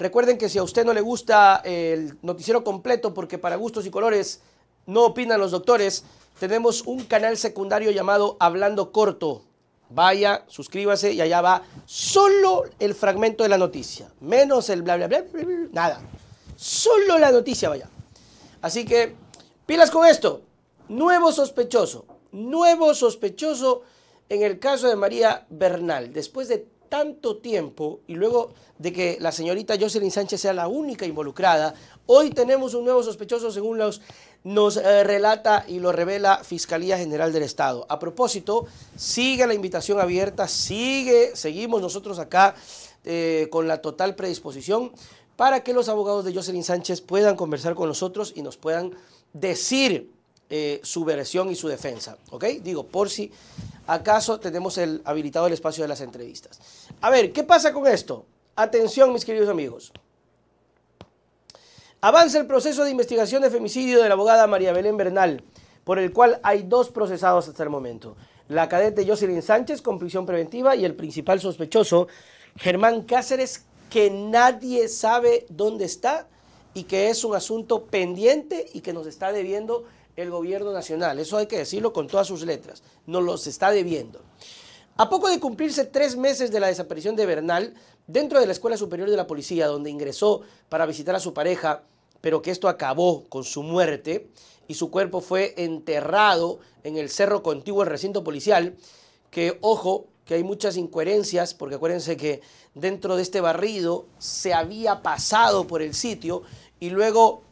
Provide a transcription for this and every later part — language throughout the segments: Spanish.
Recuerden que si a usted no le gusta el noticiero completo, porque para gustos y colores no opinan los doctores, tenemos un canal secundario llamado Hablando Corto. Vaya, suscríbase y allá va solo el fragmento de la noticia, menos el bla, bla, bla, nada. Solo la noticia vaya. Así que pilas con esto. Nuevo sospechoso, nuevo sospechoso en el caso de María Bernal, después de tanto tiempo y luego de que la señorita Jocelyn Sánchez sea la única involucrada, hoy tenemos un nuevo sospechoso según los, nos eh, relata y lo revela Fiscalía General del Estado. A propósito, sigue la invitación abierta, sigue, seguimos nosotros acá eh, con la total predisposición para que los abogados de Jocelyn Sánchez puedan conversar con nosotros y nos puedan decir eh, su versión y su defensa, ¿ok? Digo, por si acaso tenemos el, habilitado el espacio de las entrevistas. A ver, ¿qué pasa con esto? Atención, mis queridos amigos. Avanza el proceso de investigación de femicidio de la abogada María Belén Bernal, por el cual hay dos procesados hasta el momento. La cadete Jocelyn Sánchez con prisión preventiva y el principal sospechoso, Germán Cáceres, que nadie sabe dónde está y que es un asunto pendiente y que nos está debiendo el gobierno nacional. Eso hay que decirlo con todas sus letras. Nos los está debiendo. A poco de cumplirse tres meses de la desaparición de Bernal, dentro de la Escuela Superior de la Policía, donde ingresó para visitar a su pareja, pero que esto acabó con su muerte y su cuerpo fue enterrado en el cerro contiguo al recinto policial, que ojo, que hay muchas incoherencias, porque acuérdense que dentro de este barrido se había pasado por el sitio y luego,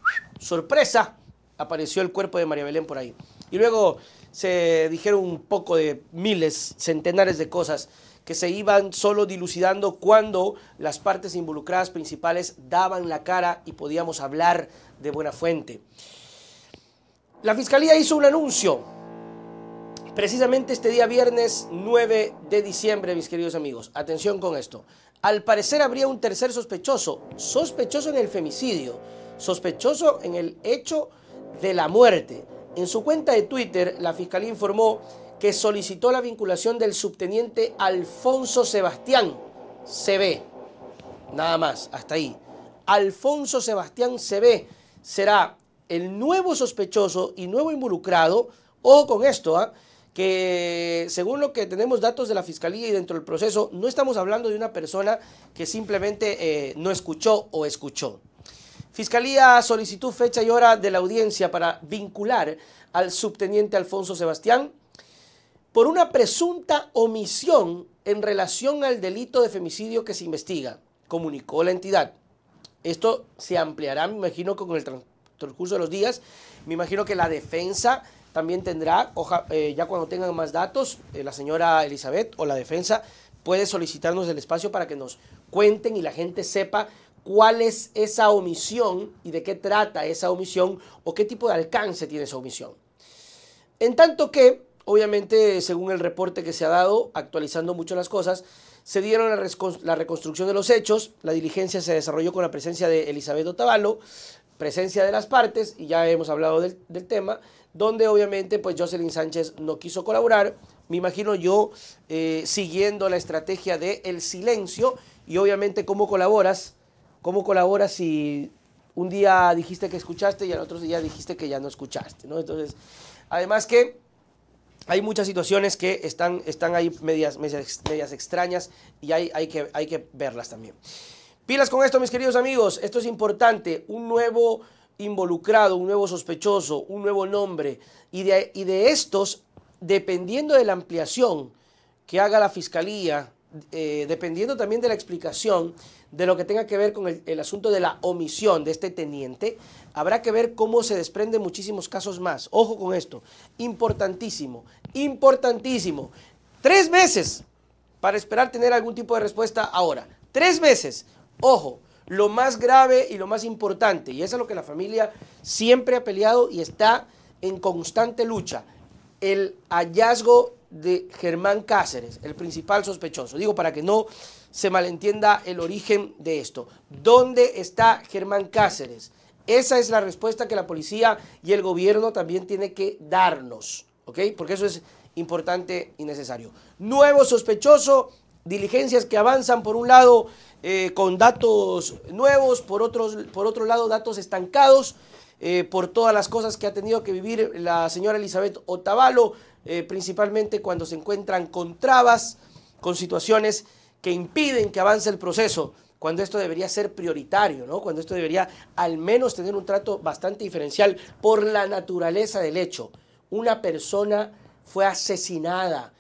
sorpresa, apareció el cuerpo de María Belén por ahí. Y luego se dijeron un poco de miles, centenares de cosas que se iban solo dilucidando cuando las partes involucradas principales daban la cara y podíamos hablar de buena fuente. La Fiscalía hizo un anuncio precisamente este día viernes 9 de diciembre, mis queridos amigos. Atención con esto. Al parecer habría un tercer sospechoso, sospechoso en el femicidio, sospechoso en el hecho de la muerte. En su cuenta de Twitter, la Fiscalía informó que solicitó la vinculación del subteniente Alfonso Sebastián CB. Nada más, hasta ahí. Alfonso Sebastián CB será el nuevo sospechoso y nuevo involucrado, Ojo con esto, ¿ah? que según lo que tenemos datos de la fiscalía y dentro del proceso, no estamos hablando de una persona que simplemente eh, no escuchó o escuchó. Fiscalía solicitó fecha y hora de la audiencia para vincular al subteniente Alfonso Sebastián por una presunta omisión en relación al delito de femicidio que se investiga, comunicó la entidad. Esto se ampliará, me imagino, con el transcurso de los días. Me imagino que la defensa también tendrá, eh, ya cuando tengan más datos, eh, la señora Elizabeth o la defensa puede solicitarnos el espacio para que nos cuenten y la gente sepa cuál es esa omisión y de qué trata esa omisión o qué tipo de alcance tiene esa omisión. En tanto que, obviamente, según el reporte que se ha dado, actualizando mucho las cosas, se dieron la, reconstrucción de los hechos, la diligencia se desarrolló con la presencia de Elizabeth Otavalo, presencia de las partes, y ya hemos hablado del, tema, donde obviamente pues Jocelyn Sánchez no quiso colaborar, me imagino yo eh, siguiendo la estrategia del silencio, y obviamente cómo colaboras ¿Cómo colaboras si un día dijiste que escuchaste y al otro día dijiste que ya no escuchaste? Entonces, además que hay muchas situaciones que están, están ahí medias, medias, extrañas y hay, hay, que, hay que verlas también. Pilas con esto, mis queridos amigos. Esto es importante. Un nuevo involucrado, un nuevo sospechoso, un nuevo nombre. Y de, estos, dependiendo de la ampliación que haga la fiscalía, eh, dependiendo también de la explicación, de lo que tenga que ver con el, asunto de la omisión de este teniente, habrá que ver cómo se desprenden muchísimos casos más. Ojo con esto, importantísimo, importantísimo. Tres meses para esperar tener algún tipo de respuesta ahora. Tres meses. Ojo, lo más grave y lo más importante, y eso es lo que la familia siempre ha peleado y está en constante lucha, el hallazgo de Germán Cáceres, el principal sospechoso. Digo para que no se malentienda el origen de esto. ¿Dónde está Germán Cáceres? Esa es la respuesta que la policía y el gobierno también tiene que darnos, ¿ok? Porque eso es importante y necesario. Nuevo sospechoso, diligencias que avanzan por un lado eh, con datos nuevos, por, otros, por otro lado datos estancados eh, por todas las cosas que ha tenido que vivir la señora Elizabeth Otavalo, eh, principalmente cuando se encuentran con trabas, con situaciones que impiden que avance el proceso, cuando esto debería ser prioritario, ¿no? cuando esto debería al menos tener un trato bastante diferencial por la naturaleza del hecho. Una persona fue asesinada.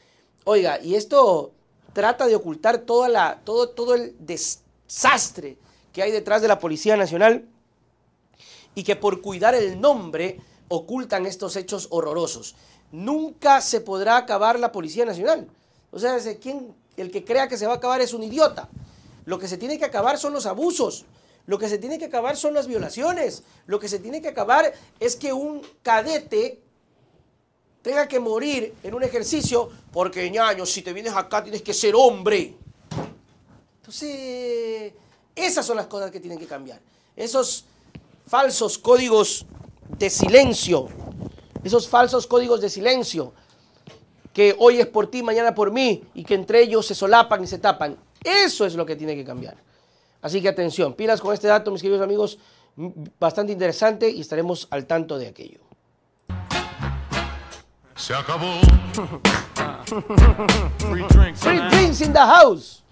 Oiga, y esto trata de ocultar toda la, todo, todo el desastre que hay detrás de la Policía Nacional y que por cuidar el nombre ocultan estos hechos horrorosos. Nunca se podrá acabar la Policía Nacional. O sea, el que crea que se va a acabar es un idiota. Lo que se tiene que acabar son los abusos. Lo que se tiene que acabar son las violaciones. Lo que se tiene que acabar es que un cadete tenga que morir en un ejercicio porque, ñaño, si te vienes acá tienes que ser hombre. Entonces, esas son las cosas que tienen que cambiar. Esos falsos códigos de silencio, esos falsos códigos de silencio, que hoy es por ti, mañana por mí, y que entre ellos se solapan y se tapan. Eso es lo que tiene que cambiar. Así que atención, pilas con este dato, mis queridos amigos, bastante interesante y estaremos al tanto de aquello. Se acabó. Free drinks in the house.